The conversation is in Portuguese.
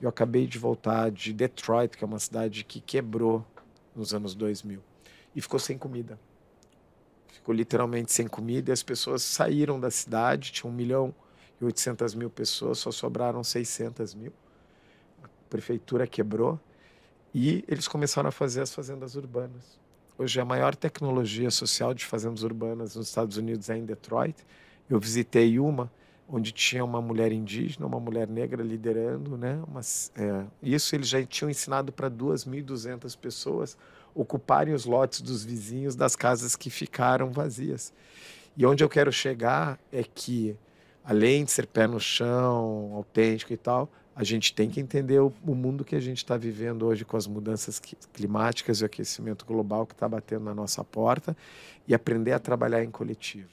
Eu acabei de voltar de Detroit, que é uma cidade que quebrou nos anos 2000 e ficou sem comida. Ficou literalmente sem comida e as pessoas saíram da cidade, tinha 1 milhão e 800 mil pessoas, só sobraram 600 mil. A prefeitura quebrou e eles começaram a fazer as fazendas urbanas. Hoje, é a maior tecnologia social de fazendas urbanas nos Estados Unidos é em Detroit. Eu visitei uma onde tinha uma mulher indígena, uma mulher negra liderando, né? Mas, é, isso eles já tinham ensinado para 2.200 pessoas ocuparem os lotes dos vizinhos das casas que ficaram vazias. E onde eu quero chegar é que, além de ser pé no chão, autêntico e tal, a gente tem que entender o, o mundo que a gente está vivendo hoje com as mudanças climáticas e o aquecimento global que está batendo na nossa porta e aprender a trabalhar em coletivo.